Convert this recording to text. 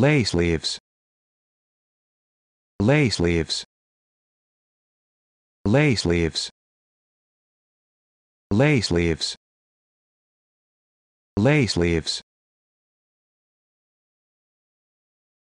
lay sleeves lay sleeves lay sleeves lay sleeves lay sleeves